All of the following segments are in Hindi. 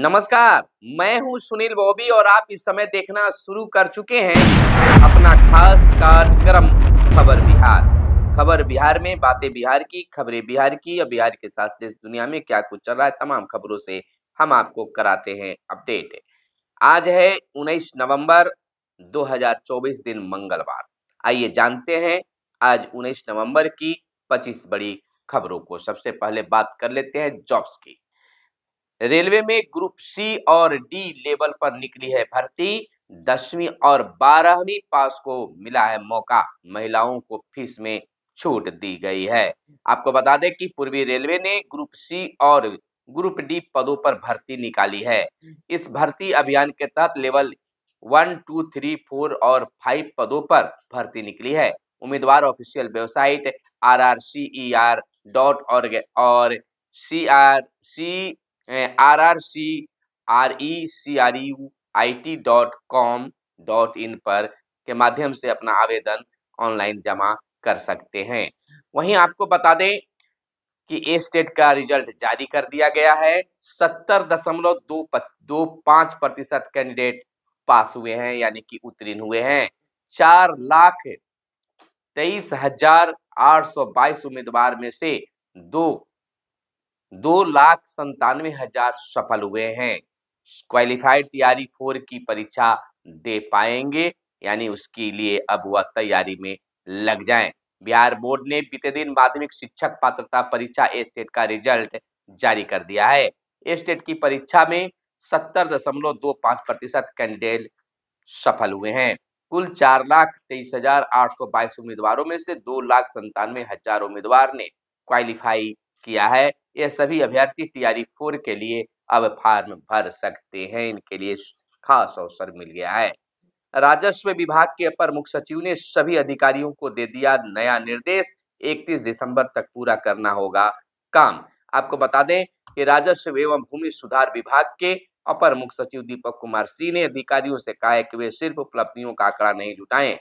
नमस्कार मैं हूं सुनील बॉबी और आप इस समय देखना शुरू कर चुके हैं अपना खास कार्यक्रम खबर बिहार खबर बिहार में बातें बिहार की खबरें बिहार की और बिहार के साथ देश दुनिया में क्या कुछ चल रहा है तमाम खबरों से हम आपको कराते हैं अपडेट आज है 19 नवंबर 2024 दिन मंगलवार आइए जानते हैं आज 19 नवंबर की 25 बड़ी खबरों को सबसे पहले बात कर लेते हैं जॉब्स की रेलवे में ग्रुप सी और डी लेवल पर निकली है भर्ती दसवीं और बारहवीं पास को मिला है मौका महिलाओं को फीस में छूट दी गई है आपको बता दें कि पूर्वी रेलवे ने ग्रुप सी और ग्रुप डी पदों पर भर्ती निकाली है इस भर्ती अभियान के तहत level one two three four और फाइव पदों पर भर्ती निकली है उम्मीदवार official website R R C E R dot और C R C R R C R E C R U I T dot com dot in पर के माध्यम से अपना आवेदन ऑनलाइन जमा कर सकते हैं वहीं आपको बता दें कि ए स्टेट का रिजल्ट जारी कर दिया गया है सत्तर दशमलव दो दो पांच प्रतिशत कैंडिडेट पास हुए हैं यानी कि उत्तीर्ण हुए हैं चार लाख तेईस हजार आठ सौ बाईस उम्मीदवार में से दो दो लाख संतानवे हजार सफल हुए हैं क्वालिफाइड तैयारी फोर की परीक्षा दे पाएंगे यानी उसके लिए अब वह तैयारी में लग जाएं बिहार बोर्ड ने बीते दिन माध्यमिक शिक्षक पात्रता परीक्षा स्टेट का रिजल्ट जारी कर दिया है स्टेट की परीक्षा में सत्तर दशमलव दो पांच प्रतिशत कैंडिडेट सफल हुए हैं कुल चार लाख तेईस हजार आठ सौ बाईस उम्मीदवारों में से दो लाख संतानवे हजार उम्मीदवार ने क्वालिफाई किया है ये सभी अभ्यर्थी टीआरई फोर के लिए अब फार्म भर सकते हैं इनके लिए खास अवसर मिल गया है राजस्व विभाग के अपर मुख्य सचिव ने सभी अधिकारियों को दे दिया नया निर्देश 31 दिसंबर तक पूरा करना होगा काम आपको बता दें कि राजस्व एवं भूमि सुधार विभाग के अपर मुख्य सचिव दीपक कुमार सिंह ने अधिकारियों से कहा है कि वे सिर्फ उपलब्धियों का आंकड़ा नहीं जुटाएं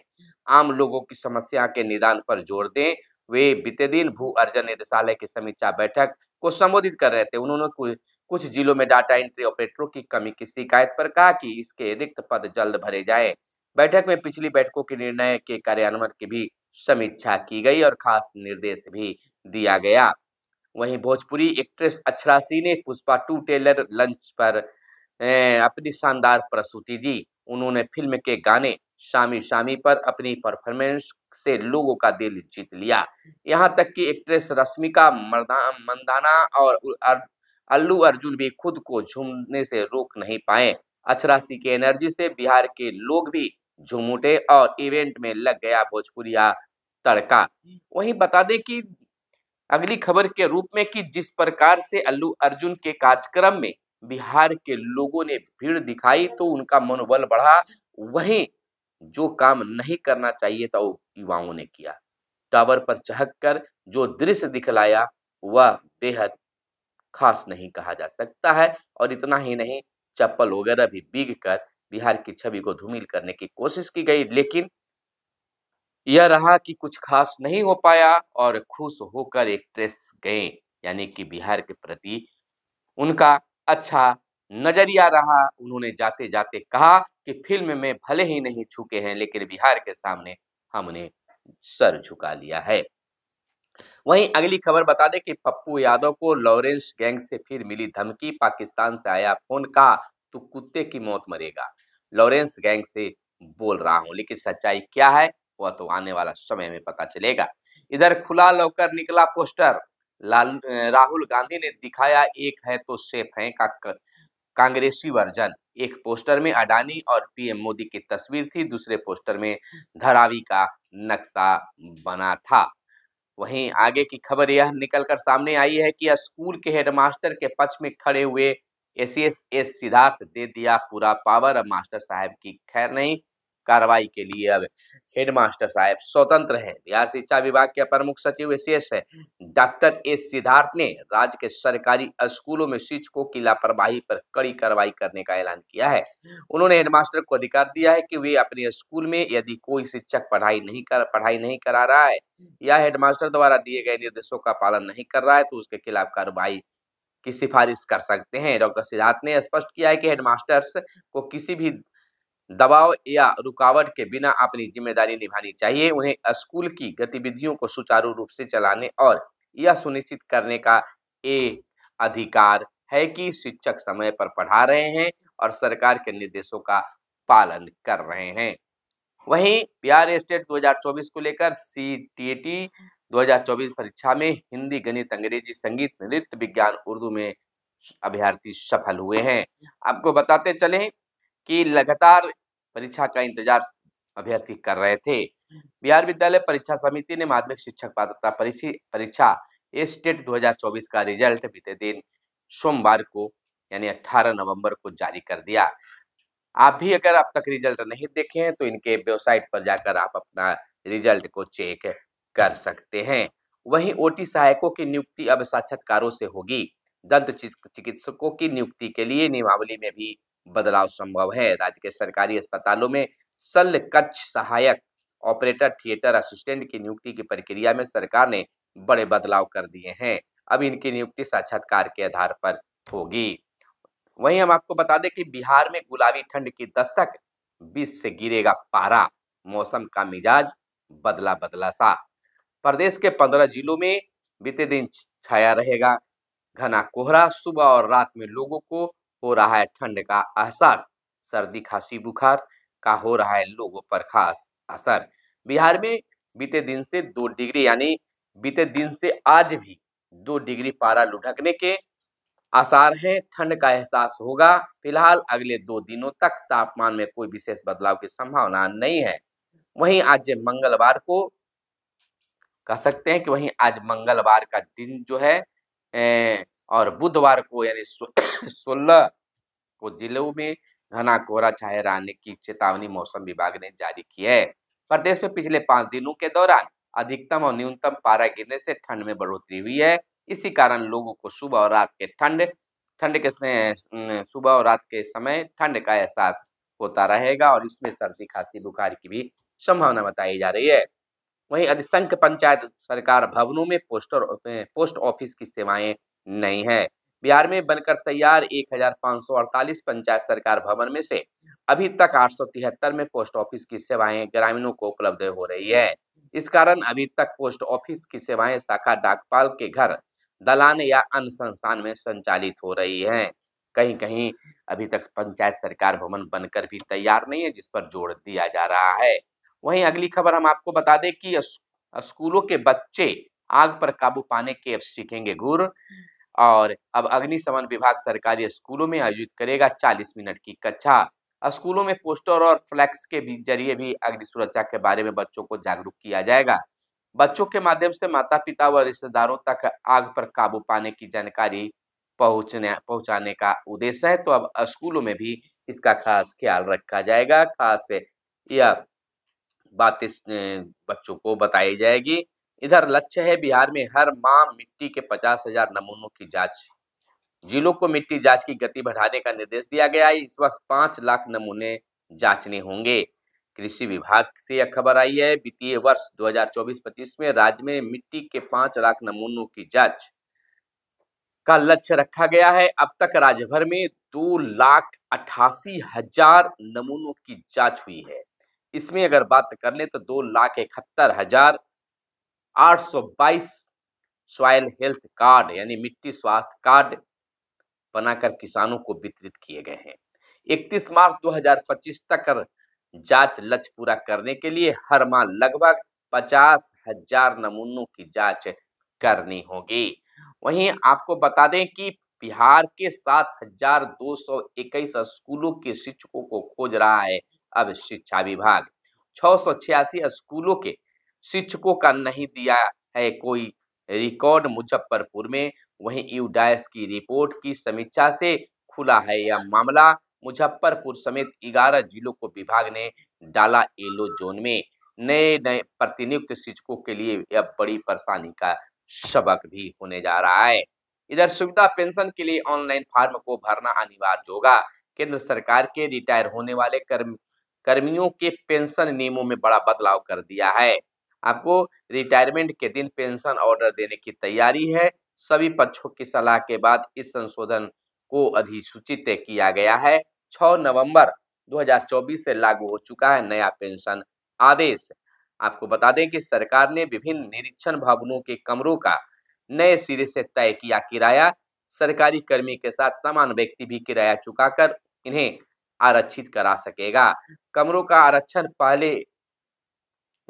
आम लोगों की समस्या के निदान पर जोर दें वे बीते दिन भू अर्जन निदेशालय की समीक्षा बैठक को संबोधित कर रहे थे उन्होंने कुछ जिलों में डाटा एंट्री ऑपरेटरों की कमी की शिकायत पर कहा कि इसके रिक्त पद जल्द भरे जाए बैठक में पिछली बैठकों के निर्णय के कार्यान्वयन की भी समीक्षा की गई और खास निर्देश भी दिया गया वहीं भोजपुरी एक्ट्रेस सिंह ने पुष्पा टू टेलर लंच पर अपनी शानदार प्रस्तुति दी उन्होंने फिल्म के गाने शामी शामी पर अपनी परफॉर्मेंस से लोगों का दिल जीत लिया यहां तक कि एक्ट्रेस रश्मिका मंदाना और अल्लू अर्जुन भी खुद को झूमने से रोक नहीं पाए अचरासी की एनर्जी से बिहार के लोग भी झूम उठे और इवेंट में लग गया भोजपुरिया तड़का वहीं बता दें कि अगली खबर के रूप में कि जिस प्रकार से अल्लू अर्जुन के कार्यक्रम में बिहार के लोगों ने भीड़ दिखाई तो उनका मनोबल बढ़ा वहीं जो काम नहीं करना चाहिए था वो युवाओं ने किया टावर पर चहक कर जो दृश्य दिखलाया वह बेहद खास नहीं कहा जा सकता है और इतना ही नहीं चप्पल वगैरह भी बिग कर बिहार की छवि को धूमिल करने की कोशिश की गई लेकिन यह रहा कि कुछ खास नहीं हो पाया और खुश होकर एक प्रेस गए यानी कि बिहार के प्रति उनका अच्छा नजरिया रहा उन्होंने जाते जाते कहा कि फिल्म में भले ही नहीं छुके हैं लेकिन बिहार के सामने हमने सर झुका लिया है वहीं अगली खबर बता दें कि पप्पू यादव को लॉरेंस गैंग से फिर मिली धमकी पाकिस्तान से आया फोन कहा तो कुत्ते की मौत मरेगा लॉरेंस गैंग से बोल रहा हूं लेकिन सच्चाई क्या है वह तो आने वाला समय में पता चलेगा इधर खुला लौकर निकला पोस्टर लाल राहुल गांधी ने दिखाया एक है तो सेफ है का कांग्रेसी वर्जन एक पोस्टर में अडानी और पीएम मोदी की तस्वीर थी दूसरे पोस्टर में धरावी का नक्शा बना था वहीं आगे की खबर यह निकलकर सामने आई है कि स्कूल के हेडमास्टर के पक्ष में खड़े हुए एस एस सिद्धार्थ दे दिया पूरा पावर अब मास्टर साहब की खैर नहीं कार्रवाई के लिए अब हेडमास्टर साहब स्वतंत्र हैं बिहार शिक्षा विभाग के प्रमुख सचिव एसीएस है डॉक्टर एस सिद्धार्थ ने राज्य के सरकारी स्कूलों में शिक्षकों की लापरवाही पर कड़ी कार्रवाई करने का ऐलान किया है उन्होंने हेडमास्टर को अधिकार दिया है कि वे अपने स्कूल में यदि कोई शिक्षक पढ़ाई नहीं कर पढ़ाई नहीं करा रहा है या हेडमास्टर द्वारा दिए गए निर्देशों का पालन नहीं कर रहा है तो उसके खिलाफ कार्रवाई की सिफारिश कर सकते हैं डॉक्टर सिद्धार्थ ने स्पष्ट किया है कि हेडमास्टर्स को किसी भी दबाव या रुकावट के बिना अपनी जिम्मेदारी निभानी चाहिए उन्हें स्कूल की गतिविधियों को सुचारू रूप से चलाने और यह सुनिश्चित करने का ए अधिकार है कि शिक्षक समय पर पढ़ा रहे हैं और सरकार के निर्देशों का पालन कर रहे हैं वहीं बिहार स्टेट 2024 को लेकर सी टी टी 2024 परीक्षा में हिंदी गणित अंग्रेजी संगीत नृत्य विज्ञान उर्दू में अभ्यर्थी सफल हुए हैं आपको बताते चलें कि लगातार परीक्षा का इंतजार अभ्यर्थी कर रहे थे बिहार विद्यालय परीक्षा समिति ने माध्यमिक शिक्षक पात्रता परीक्षा स्टेट 2024 का रिजल्ट बीते दिन सोमवार को यानी 18 नवंबर को जारी कर दिया आप भी अगर अब तक रिजल्ट नहीं देखे हैं तो इनके वेबसाइट पर जाकर आप अपना रिजल्ट को चेक कर सकते हैं वहीं ओटी सहायकों की नियुक्ति अब साक्षात्कारों से होगी दंत चिकित्सकों की नियुक्ति के लिए नियमावली में भी बदलाव संभव है राज्य के सरकारी अस्पतालों में शल्य कक्ष सहायक ऑपरेटर थिएटर असिस्टेंट की नियुक्ति की प्रक्रिया में सरकार ने बड़े बदलाव कर दिए हैं अब इनकी नियुक्ति साक्षात्कार के आधार पर होगी वहीं हम आपको बता दें कि बिहार में गुलाबी ठंड की दस्तक बीस से गिरेगा पारा मौसम का मिजाज बदला बदला सा प्रदेश के पंद्रह जिलों में बीते दिन छाया रहेगा घना कोहरा सुबह और रात में लोगों को हो रहा है ठंड का एहसास सर्दी खांसी बुखार का हो रहा है लोगों पर खास असर बिहार में बीते दिन से दो डिग्री यानी बीते दिन से आज भी दो डिग्री पारा लुढ़कने के आसार हैं ठंड का एहसास होगा फिलहाल अगले दो दिनों तक तापमान में कोई विशेष बदलाव की संभावना नहीं है वहीं आज मंगलवार को कह सकते हैं कि वहीं आज मंगलवार का दिन जो है और बुधवार को यानी सोलह को जिलों में घना कोहरा छाए रहने की चेतावनी मौसम विभाग ने जारी की है प्रदेश में पिछले पांच दिनों के दौरान अधिकतम और न्यूनतम पारा गिरने से ठंड में बढ़ोतरी हुई है इसी कारण लोगों को सुबह और रात के ठंड ठंड के सुबह और रात के समय ठंड का एहसास होता रहेगा और इसमें सर्दी खांसी बुखार की भी संभावना बताई जा रही है वहीं अधिसंख्य पंचायत सरकार भवनों में पोस्टर पोस्ट ऑफिस की सेवाएं नहीं है बिहार में बनकर तैयार 1548 पंचायत सरकार भवन में से अभी तक आठ में पोस्ट ऑफिस की सेवाएं ग्रामीणों को उपलब्ध हो रही है इस कारण अभी तक पोस्ट ऑफिस की सेवाएं शाखा डाकपाल के घर दलान या अन्य संस्थान में संचालित हो रही हैं कहीं कहीं अभी तक पंचायत सरकार भवन बनकर भी तैयार नहीं है जिस पर जोर दिया जा रहा है वहीं अगली खबर हम आपको बता दें कि स्कूलों के बच्चे आग पर काबू पाने के सीखेंगे गुर और अब अग्निशमन विभाग सरकारी स्कूलों में आयोजित करेगा 40 मिनट की कक्षा स्कूलों में पोस्टर और फ्लैक्स के जरिए भी अग्नि सुरक्षा के बारे में बच्चों को जागरूक किया जाएगा बच्चों के माध्यम से माता पिता व रिश्तेदारों तक आग पर काबू पाने की जानकारी पहुंचने पहुंचाने का उद्देश्य है तो अब स्कूलों में भी इसका खास ख्याल रखा जाएगा खास यह बात इस बच्चों को बताई जाएगी इधर लक्ष्य है बिहार में हर माह मिट्टी के पचास हजार नमूनों की जांच जिलों को मिट्टी जांच की गति बढ़ाने का निर्देश दिया गया है इस वर्ष पांच लाख नमूने जांचने होंगे कृषि विभाग से यह खबर आई है वित्तीय वर्ष 2024-25 में राज्य में मिट्टी के पांच लाख नमूनों की जांच का लक्ष्य रखा गया है अब तक राज्य भर में दो लाख अठासी हजार नमूनों की जांच हुई है इसमें अगर बात कर ले तो दो लाख इकहत्तर हजार 822 सॉयल हेल्थ कार्ड यानी मिट्टी स्वास्थ्य कार्ड बनाकर किसानों को वितरित किए गए हैं 31 मार्च 2025 तक जांच लक्ष्य पूरा करने के लिए हर माह लगभग पचास हजार नमूनों की जांच करनी होगी वहीं आपको बता दें कि बिहार के सात हजार दो सौ इक्कीस स्कूलों के शिक्षकों को खोज रहा है अब शिक्षा विभाग छह सौ छियासी स्कूलों के शिक्षकों का नहीं दिया है कोई रिकॉर्ड मुजफ्फरपुर में वहीं यूडाइस की रिपोर्ट की समीक्षा से खुला है यह मामला मुजफ्फरपुर समेत 11 जिलों को विभाग ने डाला येलो जोन में नए नए प्रतिनियुक्त शिक्षकों के लिए यह बड़ी परेशानी का सबक भी होने जा रहा है इधर सुविधा पेंशन के लिए ऑनलाइन फॉर्म को भरना अनिवार्य होगा केंद्र सरकार के रिटायर होने वाले कर्म कर्मियों के पेंशन नियमों में बड़ा बदलाव कर दिया है आपको रिटायरमेंट के दिन पेंशन ऑर्डर देने की तैयारी है सभी पक्षों की सलाह के बाद इस संशोधन को अधिसूचित किया गया है 6 नवंबर 2024 से लागू हो चुका है नया पेंशन आदेश आपको बता दें कि सरकार ने विभिन्न निरीक्षण भवनों के कमरों का नए सिरे से तय किया किराया सरकारी कर्मी के साथ समान व्यक्ति भी किराया चुकाकर इन्हें आरक्षित करा सकेगा कमरों का आरक्षण पहले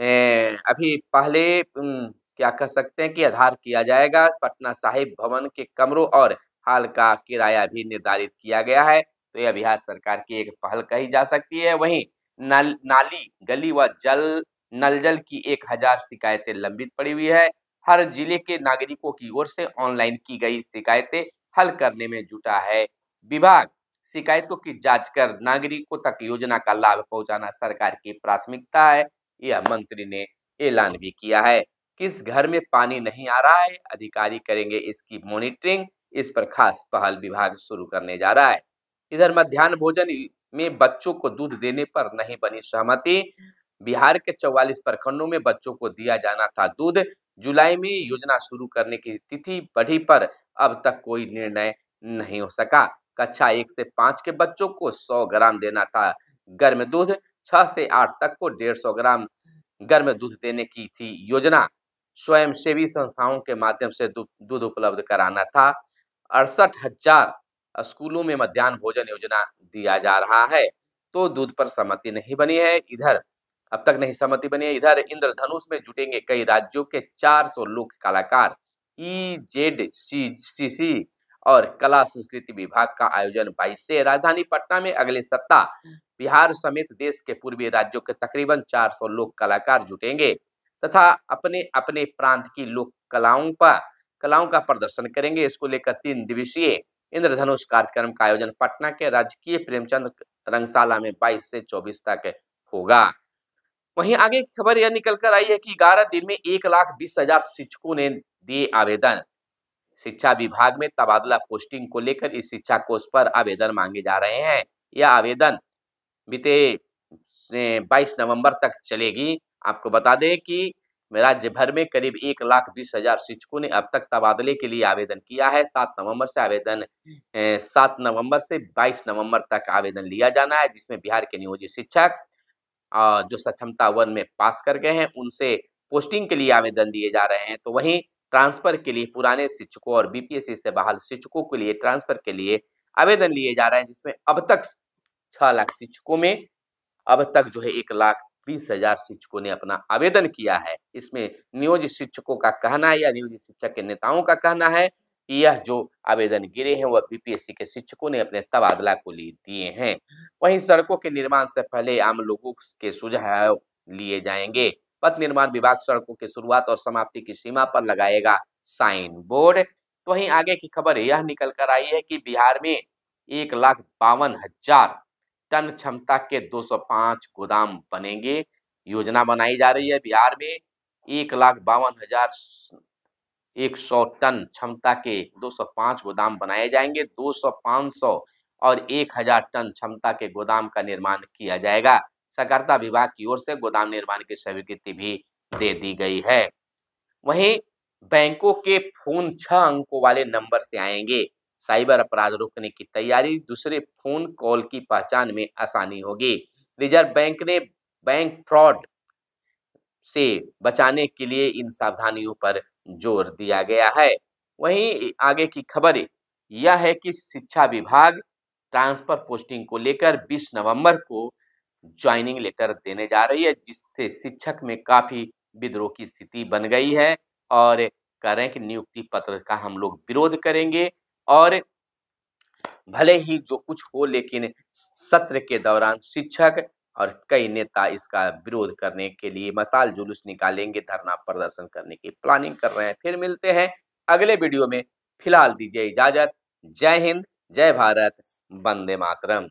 अभी पहले क्या कह सकते हैं कि आधार किया जाएगा पटना साहिब भवन के कमरों और हाल का किराया भी निर्धारित किया गया है तो यह बिहार सरकार की एक पहल कही जा सकती है वहीं नल नाली गली व जल नल जल की एक हजार शिकायतें लंबित पड़ी हुई है हर जिले के नागरिकों की ओर से ऑनलाइन की गई शिकायतें हल करने में जुटा है विभाग शिकायतों की जांच कर नागरिकों तक योजना का लाभ पहुंचाना सरकार की प्राथमिकता है यह मंत्री ने ऐलान भी किया है किस घर में पानी नहीं आ रहा है अधिकारी करेंगे इसकी मॉनिटरिंग इस पर खास पहल विभाग शुरू करने जा रहा है इधर मध्यान्ह भोजन में बच्चों को दूध देने पर नहीं बनी सहमति बिहार के 44 प्रखंडों में बच्चों को दिया जाना था दूध जुलाई में योजना शुरू करने की तिथि बढ़ी पर अब तक कोई निर्णय नहीं हो सका कक्षा एक से पांच के बच्चों को सौ ग्राम देना था गर्म दूध छह से आठ तक को डेढ़ सौ ग्राम गर्म दूध देने की थी योजना सेवी संस्थाओं के माध्यम से दूध उपलब्ध कराना था अड़सठ हजार स्कूलों में मध्यान्ह भोजन योजना दिया जा रहा है तो दूध पर सहमति नहीं बनी है इधर अब तक नहीं सहमति बनी है इधर इंद्रधनुष में जुटेंगे कई राज्यों के 400 लोक कलाकार ई जेड सी सी सी और कला संस्कृति विभाग का आयोजन बाईस से राजधानी पटना में अगले सप्ताह बिहार समेत देश के पूर्वी राज्यों के तकरीबन 400 लोक कलाकार जुटेंगे तथा अपने अपने प्रांत की लोक कलाओं पर कलाओं का प्रदर्शन करेंगे इसको लेकर तीन दिवसीय इंद्रधनुष कार्यक्रम का आयोजन पटना के राजकीय प्रेमचंद रंगशाला में 22 से 24 तक होगा वहीं आगे खबर यह निकलकर आई है कि ग्यारह दिन में एक लाख बीस हजार शिक्षकों ने दिए आवेदन शिक्षा विभाग में तबादला पोस्टिंग को लेकर इस शिक्षा कोष पर आवेदन मांगे जा रहे हैं यह आवेदन बीते 22 नवंबर तक चलेगी आपको बता दें कि राज्य भर में करीब एक लाख बीस हजार शिक्षकों ने अब तक तबादले के लिए आवेदन किया है सात नवंबर से आवेदन सात नवंबर से बाईस नवंबर तक आवेदन लिया जाना है जिसमें बिहार के नियोजित शिक्षक जो सक्षमता वन में पास कर गए हैं उनसे पोस्टिंग के लिए आवेदन दिए जा रहे हैं तो वहीं ट्रांसफर के लिए पुराने शिक्षकों और बीपीएससी से बहाल शिक्षकों के लिए ट्रांसफर के लिए आवेदन लिए जा रहे हैं जिसमें अब तक छह लाख शिक्षकों में अब तक जो है एक लाख बीस हजार शिक्षकों ने अपना आवेदन किया है इसमें नियोजित शिक्षकों का कहना है या नियोजित शिक्षक के नेताओं का कहना है कि यह जो आवेदन गिरे हैं वह बीपीएससी के शिक्षकों ने अपने तबादला को लिए दिए हैं वहीं सड़कों के निर्माण से पहले आम लोगों के सुझाव लिए जाएंगे पथ निर्माण विभाग सड़कों की शुरुआत और समाप्ति की सीमा पर लगाएगा साइन बोर्ड तो आगे की खबर यह निकल कर आई है कि बिहार में एक लाख बावन हजार टन क्षमता के 205 गोदाम बनेंगे योजना बनाई जा रही है बिहार में एक लाख बावन हजार एक सौ टन क्षमता के 205 गोदाम बनाए जाएंगे 200 500 और एक हजार टन क्षमता के गोदाम का निर्माण किया जाएगा सहकारिता विभाग की ओर से गोदाम निर्माण की स्वीकृति भी दे दी गई है वहीं बैंकों के फोन छह अंकों वाले नंबर से आएंगे साइबर अपराध रोकने की तैयारी दूसरे फोन कॉल की पहचान में आसानी होगी रिजर्व बैंक ने बैंक फ्रॉड से बचाने के लिए इन सावधानियों पर जोर दिया गया है वहीं आगे की खबर यह है कि शिक्षा विभाग ट्रांसफर पोस्टिंग को लेकर 20 नवंबर को ज्वाइनिंग लेटर देने जा रही है जिससे शिक्षक में काफी विद्रोह की स्थिति बन गई है और कह रहे हैं कि नियुक्ति पत्र का हम लोग विरोध करेंगे और भले ही जो कुछ हो लेकिन सत्र के दौरान शिक्षक और कई नेता इसका विरोध करने के लिए मसाल जुलूस निकालेंगे धरना प्रदर्शन करने की प्लानिंग कर रहे हैं फिर मिलते हैं अगले वीडियो में फिलहाल दीजिए इजाजत जय हिंद जय भारत वंदे मातरम